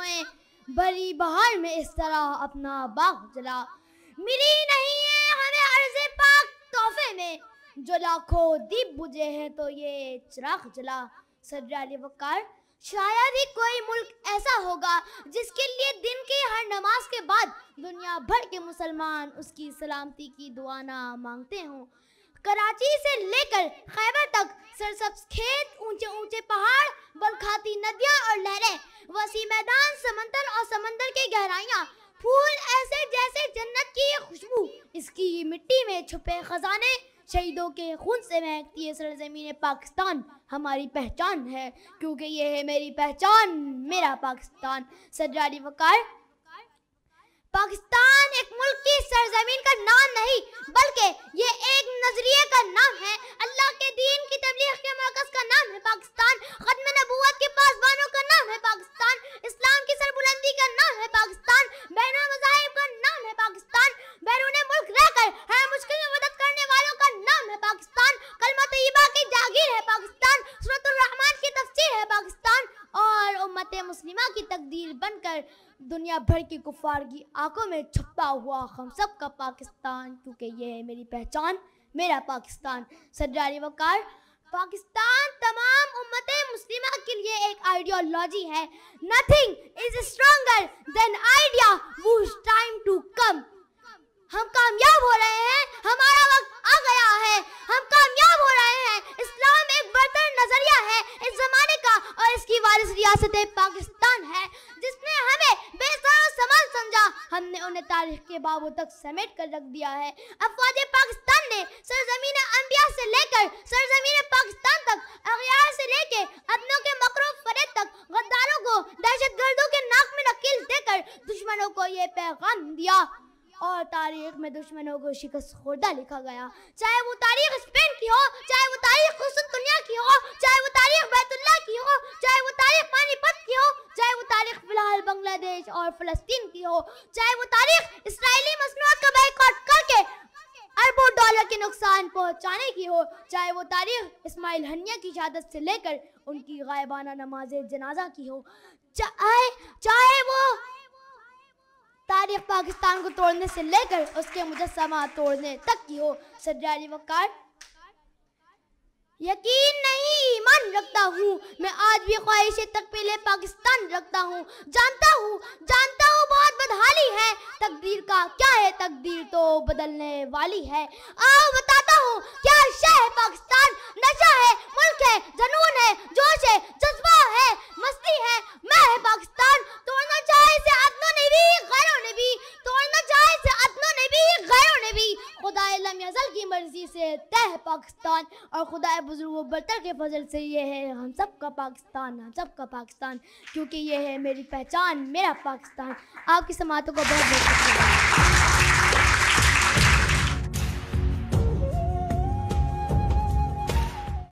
हुए बड़ी बहार में इस तरह अपना बाग जला मिली नहीं है हमें अर्जे पाक तोहफे में जो लाखों दीप बुझे हैं तो ये चिराग जला सदर अली वकार शायद ही कोई मुल्क ऐसा होगा जिसके लिए दिन की हर नमाज के बाद दुनिया भर के मुसलमान उसकी सलामती की दुआना मांगते हों कराची से लेकर खैबर तक सरसब्ज खेत ऊंचे ऊंचे पहाड़ बलखाती नदियाँ और लहरें वसी मैदान समंदर और समंदर की गहराइयाँ फूल ऐसे जैसे जन्नत की खुशबू इसकी ये मिट्टी में छुपे खजाने शहीदों के खून से महकती है सरजमीन पाकिस्तान हमारी पहचान है क्योंकि ये है मेरी पहचान मेरा पाकिस्तान सजारी वकार पाकिस्तान एक मुल्क की बनकर दुनिया भर की गुफार की आंखों में छुपा हुआ हम सब का पाकिस्तान क्योंकि ये है मेरी पहचान मेरा पाकिस्तान सरदारी वकार पाकिस्तान तमाम उम्मत मुस्लिम के लिए एक आइडियोलॉजी है nothing is stronger than idea वो टाइम टू कम हम कामयाब हो रहे हैं हमारा वक्त आ गया है हम कामयाब हो रहे हैं इस्लाम एक बदतर नजरिया है इस जमाने का और इसकी वारिस रियासत है हमने उन्हें तारीख के बाबू तक समेट कर रख दिया है अब अफवाज पाकिस्तान ने सरजमीन अम्बिया से लेकर सरजमीन पाकिस्तान तक अखियार से लेकर अपनों के मकरूफ फरेद तक गद्दारों को दहशत गर्दों के नाक में नकील देकर दुश्मनों को ये पैगाम दिया और तारीख में दुश्मनों को शिकस्त खुर्दा लिखा गया चाहे वो बांग्लादेश और फलस्तीन की हो चाहे वो तारीख इसराइली मसनूआत का बैकआउट करके अरबों डॉलर के नुकसान पहुंचाने की हो चाहे वो तारीख इस्माइल हनिया की शहादत से लेकर उनकी गायबाना नमाज जनाजा की हो चाहे चाहे वो तारीख पाकिस्तान को तोड़ने से लेकर उसके मुजस्मा तोड़ने तक की हो सज्जारी वकार यकीन नहीं ईमान रखता हूँ मैं आज भी ख्वाहिश पहले पाकिस्तान रखता हूँ जानता हूँ जानता हूँ बहुत बदहाली है तकदीर का क्या है तकदीर तो बदलने वाली है आओ बताता हूँ क्या शह पाकिस्तान नशा है मुल्क है जनून है जोश है अजल की मर्जी से तह पाकिस्तान और खुदा बुजुर्ग बरतर के फजल से ये है हम सब का पाकिस्तान हम सब का पाकिस्तान क्योंकि ये है मेरी पहचान मेरा पाकिस्तान आपकी समातों को बहुत बहुत शुक्रिया